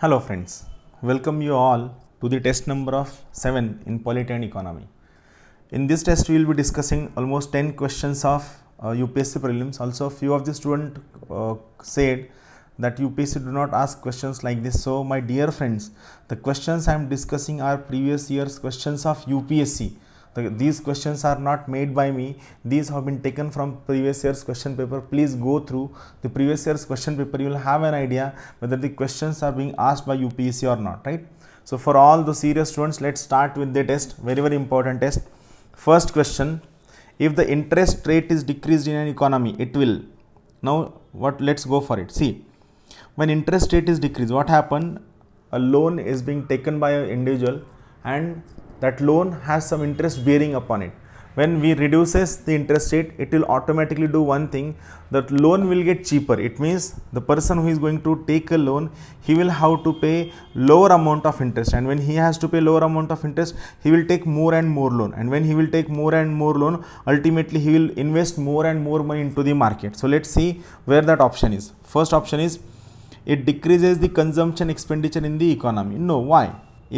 Hello friends, welcome you all to the test number of 7 in Polity and Economy. In this test we will be discussing almost 10 questions of uh, UPSC prelims. Also few of the student uh, said that UPSC do not ask questions like this. So my dear friends, the questions I am discussing are previous year's questions of UPSC the, these questions are not made by me these have been taken from previous year's question paper please go through the previous year's question paper you will have an idea whether the questions are being asked by UPSC or not right so for all the serious students let's start with the test very very important test first question if the interest rate is decreased in an economy it will now what let's go for it see when interest rate is decreased what happen a loan is being taken by an individual and that loan has some interest bearing upon it when we reduces the interest rate it will automatically do one thing that loan will get cheaper it means the person who is going to take a loan he will have to pay lower amount of interest and when he has to pay lower amount of interest he will take more and more loan and when he will take more and more loan ultimately he will invest more and more money into the market so let's see where that option is first option is it decreases the consumption expenditure in the economy no why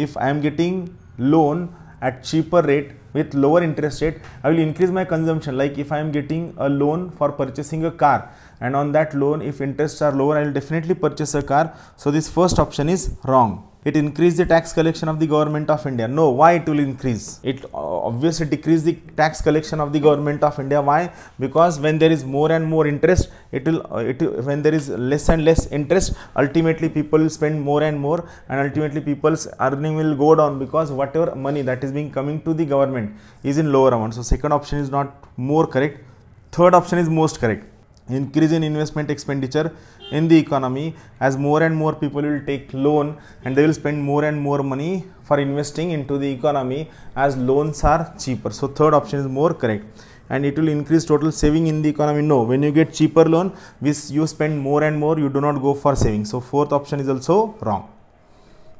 if i am getting loan at cheaper rate with lower interest rate i will increase my consumption like if i am getting a loan for purchasing a car and on that loan if interests are lower i will definitely purchase a car so this first option is wrong it increase the tax collection of the government of India. No, why it will increase? It uh, obviously decrease the tax collection of the government of India. Why? Because when there is more and more interest, it will, uh, it, when there is less and less interest, ultimately people will spend more and more and ultimately people's earning will go down because whatever money that is being coming to the government is in lower amount. So, second option is not more correct. Third option is most correct increase in investment expenditure in the economy as more and more people will take loan and they will spend more and more money for investing into the economy as loans are cheaper so third option is more correct and it will increase total saving in the economy no when you get cheaper loan which you spend more and more you do not go for saving so fourth option is also wrong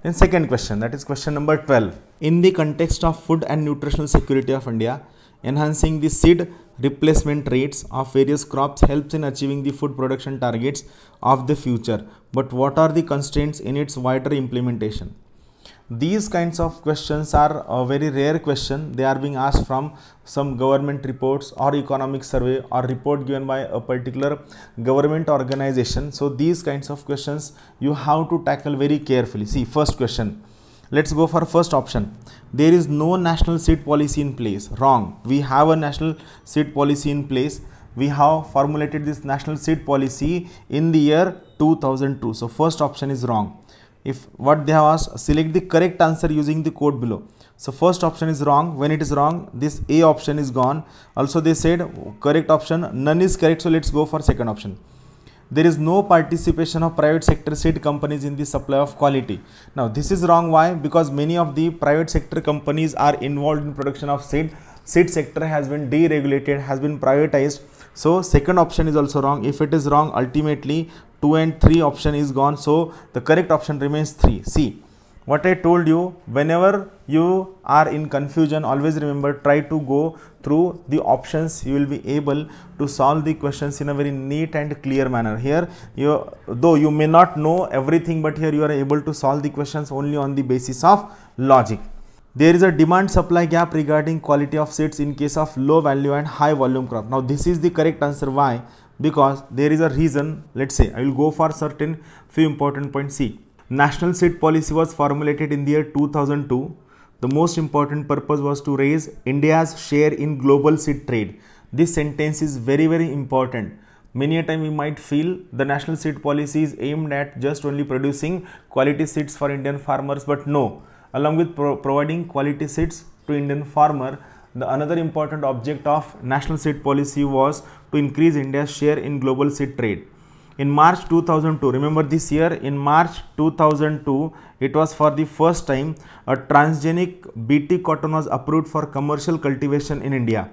then second question that is question number 12 in the context of food and nutritional security of india Enhancing the seed replacement rates of various crops helps in achieving the food production targets of the future. But what are the constraints in its wider implementation? These kinds of questions are a very rare question. They are being asked from some government reports or economic survey or report given by a particular government organization. So these kinds of questions you have to tackle very carefully. See first question Let's go for first option. There is no national seed policy in place. Wrong. We have a national seed policy in place. We have formulated this national seed policy in the year 2002. So first option is wrong. If what they have asked, select the correct answer using the code below. So first option is wrong. When it is wrong, this A option is gone. Also they said correct option, none is correct. So let's go for second option there is no participation of private sector seed companies in the supply of quality. Now this is wrong why because many of the private sector companies are involved in production of seed. Seed sector has been deregulated, has been privatized. So second option is also wrong. If it is wrong ultimately 2 and 3 option is gone. So the correct option remains 3. See what I told you whenever you are in confusion always remember try to go through the options you will be able to solve the questions in a very neat and clear manner here you though you may not know everything but here you are able to solve the questions only on the basis of logic there is a demand supply gap regarding quality of seeds in case of low value and high volume crop now this is the correct answer why because there is a reason let's say i will go for certain few important points see national seed policy was formulated in the year 2002 the most important purpose was to raise India's share in global seed trade. This sentence is very, very important. Many a time we might feel the national seed policy is aimed at just only producing quality seeds for Indian farmers, but no. Along with pro providing quality seeds to Indian farmer, the another important object of national seed policy was to increase India's share in global seed trade in March 2002 remember this year in March 2002 it was for the first time a transgenic BT cotton was approved for commercial cultivation in India.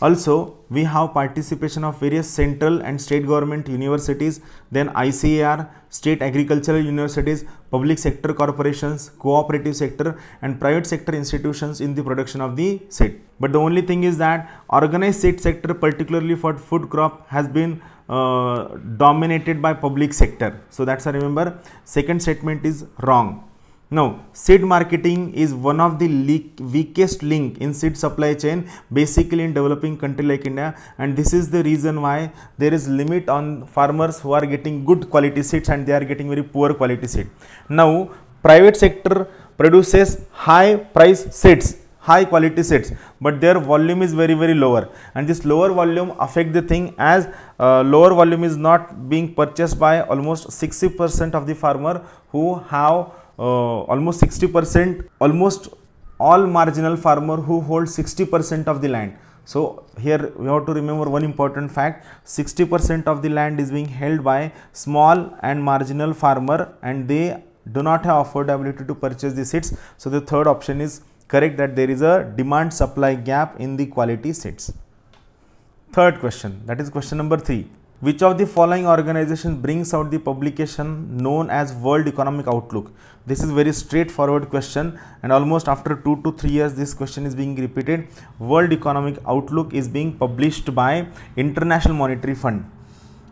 Also we have participation of various central and state government universities then ICAR, state agricultural universities, public sector corporations, cooperative sector and private sector institutions in the production of the seed. But the only thing is that organized seed sector particularly for food crop has been uh, dominated by public sector. So that's I remember second statement is wrong. Now, seed marketing is one of the weakest link in seed supply chain basically in developing country like India and this is the reason why there is limit on farmers who are getting good quality seeds and they are getting very poor quality seed. Now, private sector produces high price seeds high quality sets but their volume is very very lower and this lower volume affect the thing as uh, lower volume is not being purchased by almost 60 percent of the farmer who have uh, almost 60 percent almost all marginal farmer who hold 60 percent of the land so here we have to remember one important fact 60 percent of the land is being held by small and marginal farmer and they do not have affordability to purchase the seeds so the third option is correct that there is a demand supply gap in the quality sets. Third question that is question number 3. Which of the following organization brings out the publication known as World Economic Outlook? This is very straightforward question and almost after 2 to 3 years this question is being repeated. World Economic Outlook is being published by International Monetary Fund.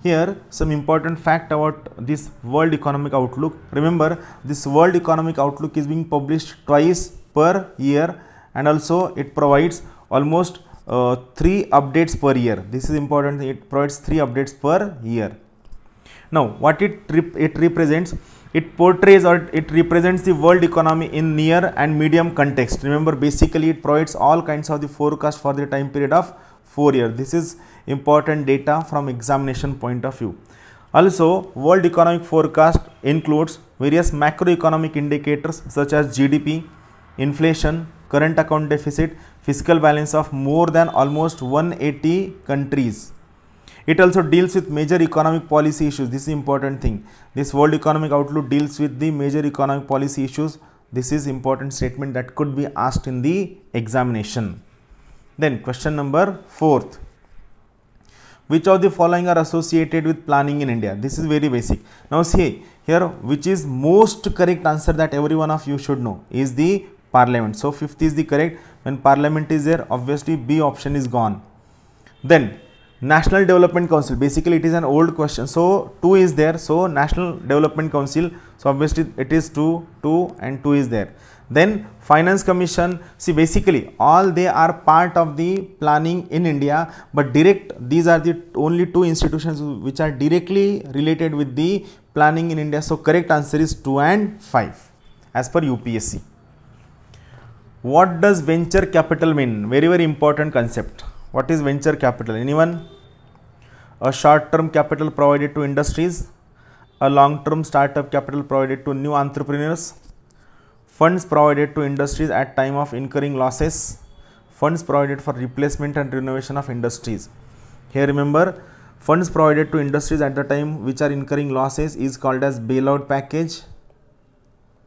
Here some important fact about this World Economic Outlook. Remember this World Economic Outlook is being published twice per year and also it provides almost uh, 3 updates per year. This is important, it provides 3 updates per year. Now, what it, rep it represents? It portrays or it represents the world economy in near and medium context. Remember, basically it provides all kinds of the forecast for the time period of 4 years. This is important data from examination point of view. Also, world economic forecast includes various macroeconomic indicators such as GDP, inflation, current account deficit, fiscal balance of more than almost 180 countries. It also deals with major economic policy issues. This is important thing. This World Economic Outlook deals with the major economic policy issues. This is important statement that could be asked in the examination. Then question number fourth. Which of the following are associated with planning in India? This is very basic. Now see here which is most correct answer that every one of you should know is the parliament. So, 50 is the correct when parliament is there obviously B option is gone. Then National Development Council basically it is an old question. So, 2 is there. So, National Development Council. So, obviously it is 2, 2 and 2 is there. Then Finance Commission see basically all they are part of the planning in India but direct these are the only two institutions which are directly related with the planning in India. So, correct answer is 2 and 5 as per UPSC what does venture capital mean very very important concept what is venture capital anyone a short term capital provided to industries a long term startup capital provided to new entrepreneurs funds provided to industries at time of incurring losses funds provided for replacement and renovation of industries here remember funds provided to industries at the time which are incurring losses is called as bailout package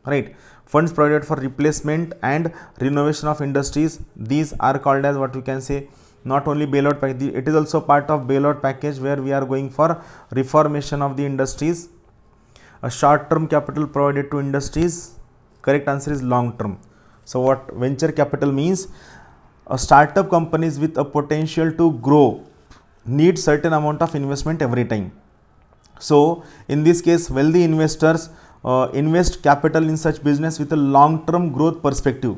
right funds provided for replacement and renovation of industries these are called as what we can say not only bailout package it is also part of bailout package where we are going for reformation of the industries a short term capital provided to industries correct answer is long term so what venture capital means a startup companies with a potential to grow need certain amount of investment every time so in this case wealthy investors uh, invest capital in such business with a long-term growth perspective.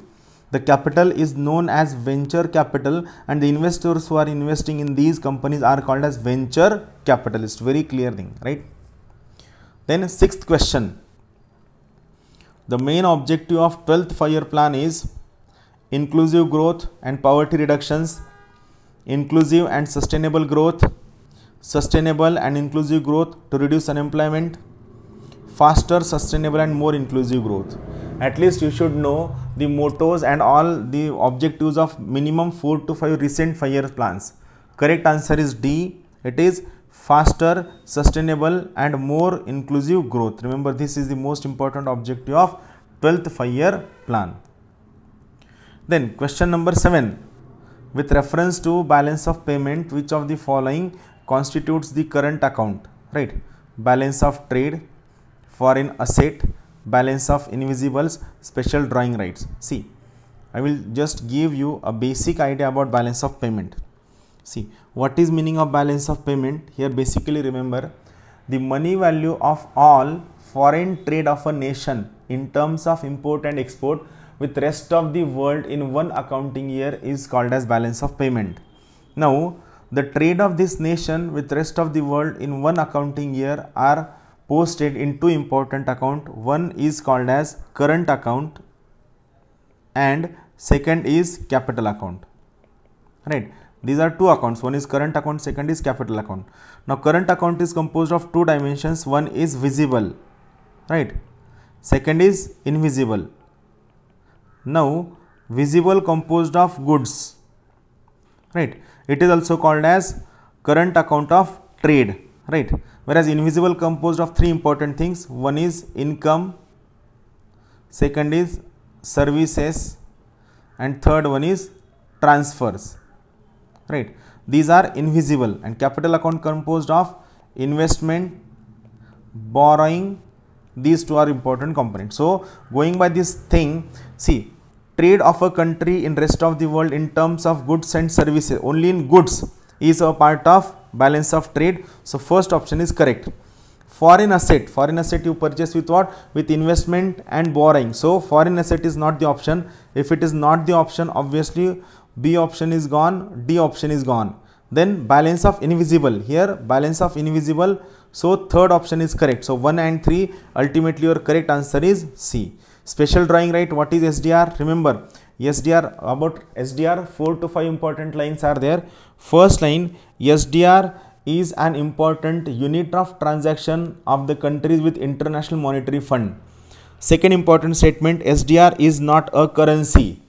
The capital is known as venture capital and the investors who are investing in these companies are called as venture capitalists. Very clear thing, right? Then sixth question. The main objective of 12th five-year plan is inclusive growth and poverty reductions, inclusive and sustainable growth, sustainable and inclusive growth to reduce unemployment, faster, sustainable and more inclusive growth. At least you should know the mottos and all the objectives of minimum 4 to 5 recent 5 year plans. Correct answer is D. It is faster, sustainable and more inclusive growth. Remember this is the most important objective of 12th 5 year plan. Then question number 7 with reference to balance of payment which of the following constitutes the current account right balance of trade foreign asset, balance of invisibles, special drawing rights. See, I will just give you a basic idea about balance of payment. See, what is meaning of balance of payment? Here basically remember the money value of all foreign trade of a nation in terms of import and export with rest of the world in one accounting year is called as balance of payment. Now, the trade of this nation with rest of the world in one accounting year are posted in two important account one is called as current account and second is capital account right these are two accounts one is current account second is capital account now current account is composed of two dimensions one is visible right second is invisible now visible composed of goods right it is also called as current account of trade right whereas invisible composed of three important things one is income second is services and third one is transfers right these are invisible and capital account composed of investment borrowing these two are important components so going by this thing see trade of a country in rest of the world in terms of goods and services only in goods is a part of balance of trade. So, first option is correct. Foreign asset, foreign asset you purchase with what? With investment and borrowing. So, foreign asset is not the option. If it is not the option, obviously B option is gone, D option is gone. Then balance of invisible, here balance of invisible. So, third option is correct. So, 1 and 3, ultimately your correct answer is C. Special drawing, right? What is SDR? Remember, SDR, about SDR, 4 to 5 important lines are there. First line, SDR is an important unit of transaction of the countries with International Monetary Fund. Second important statement, SDR is not a currency.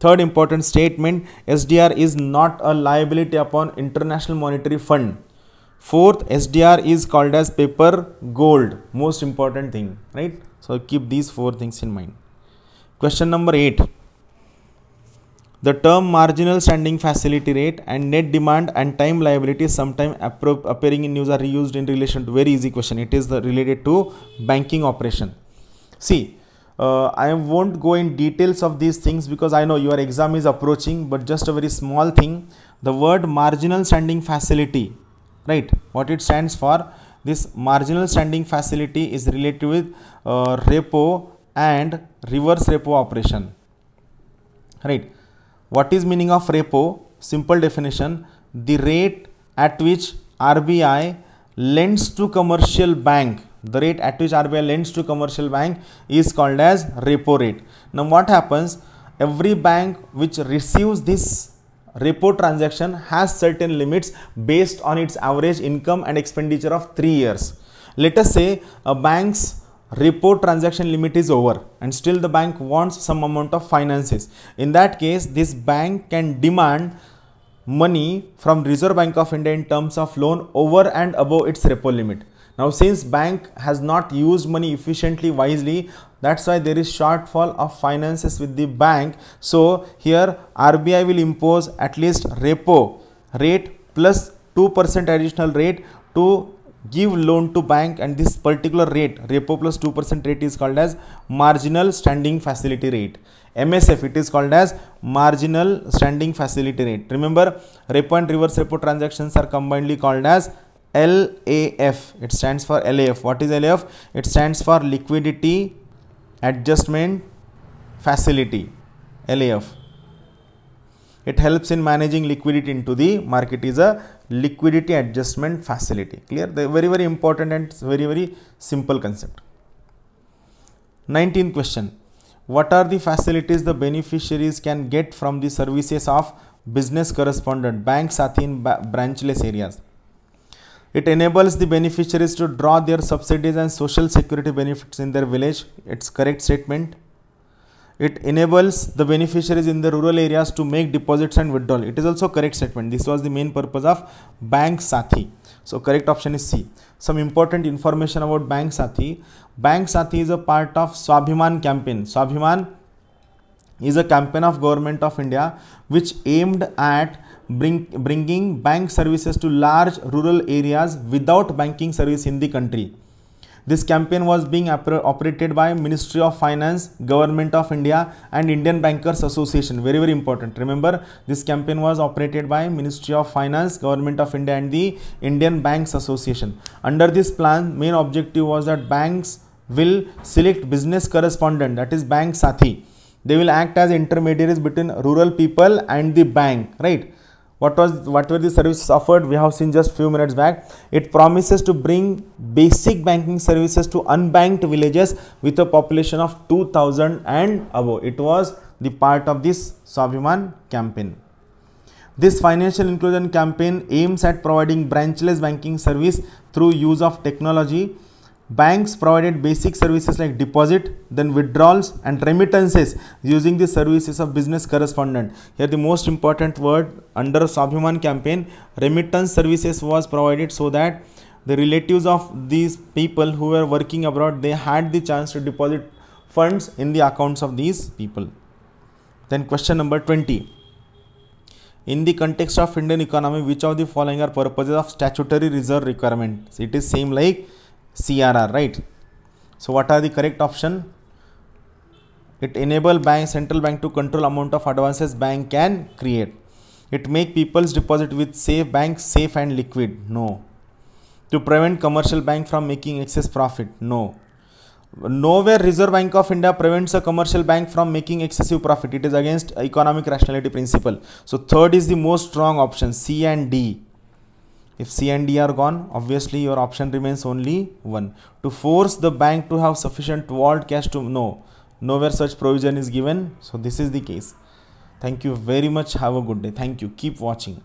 Third important statement, SDR is not a liability upon International Monetary Fund. Fourth, SDR is called as paper gold, most important thing, right? So keep these four things in mind. Question number 8. The term marginal standing facility rate and net demand and time liability sometimes appearing in news are used in relation to very easy question. It is related to banking operation. See, uh, I won't go in details of these things because I know your exam is approaching, but just a very small thing. The word marginal standing facility, right? What it stands for? This marginal standing facility is related with uh, repo and reverse repo operation. Right. What is meaning of repo? Simple definition. The rate at which RBI lends to commercial bank the rate at which RBI lends to commercial bank is called as repo rate. Now what happens? Every bank which receives this repo transaction has certain limits based on its average income and expenditure of 3 years. Let us say a bank's repo transaction limit is over and still the bank wants some amount of finances. In that case, this bank can demand money from Reserve Bank of India in terms of loan over and above its repo limit. Now, since bank has not used money efficiently, wisely, that's why there is shortfall of finances with the bank so here RBI will impose at least repo rate plus 2% additional rate to give loan to bank and this particular rate repo plus 2% rate is called as marginal standing facility rate msf it is called as marginal standing facility rate remember repo and reverse repo transactions are combinedly called as laf it stands for laf what is laf it stands for liquidity adjustment facility LAF. It helps in managing liquidity into the market is a liquidity adjustment facility. Clear? The very very important and very very simple concept. 19th question. What are the facilities the beneficiaries can get from the services of business correspondent banks in branchless areas? It enables the beneficiaries to draw their subsidies and social security benefits in their village. It's correct statement. It enables the beneficiaries in the rural areas to make deposits and withdrawal. It is also correct statement. This was the main purpose of Bank Sathi. So correct option is C. Some important information about Bank Sathi. Bank Sathi is a part of Swabhiman campaign. Swabhiman is a campaign of government of India which aimed at bring, bringing bank services to large rural areas without banking service in the country. This campaign was being operated by Ministry of Finance, Government of India and Indian Bankers Association. Very, very important. Remember, this campaign was operated by Ministry of Finance, Government of India and the Indian Banks Association. Under this plan, main objective was that banks will select business correspondent, that is bank Sathi. They will act as intermediaries between rural people and the bank, right? what was what were the services offered we have seen just few minutes back it promises to bring basic banking services to unbanked villages with a population of 2000 and above it was the part of this Swabhiman campaign this financial inclusion campaign aims at providing branchless banking service through use of technology Banks provided basic services like deposit, then withdrawals and remittances using the services of business correspondent. Here the most important word under Swabhiman campaign, remittance services was provided so that the relatives of these people who were working abroad, they had the chance to deposit funds in the accounts of these people. Then question number 20. In the context of Indian economy, which of the following are purposes of statutory reserve requirements? It is same like CRR, right? So what are the correct option? It enable bank central bank to control amount of advances bank can create. It make people's deposit with safe bank safe and liquid. No. To prevent commercial bank from making excess profit. No. Nowhere Reserve Bank of India prevents a commercial bank from making excessive profit. It is against economic rationality principle. So third is the most strong option C and D. If C and D are gone, obviously your option remains only one. To force the bank to have sufficient vault cash to no, nowhere such provision is given. So this is the case. Thank you very much. Have a good day. Thank you. Keep watching.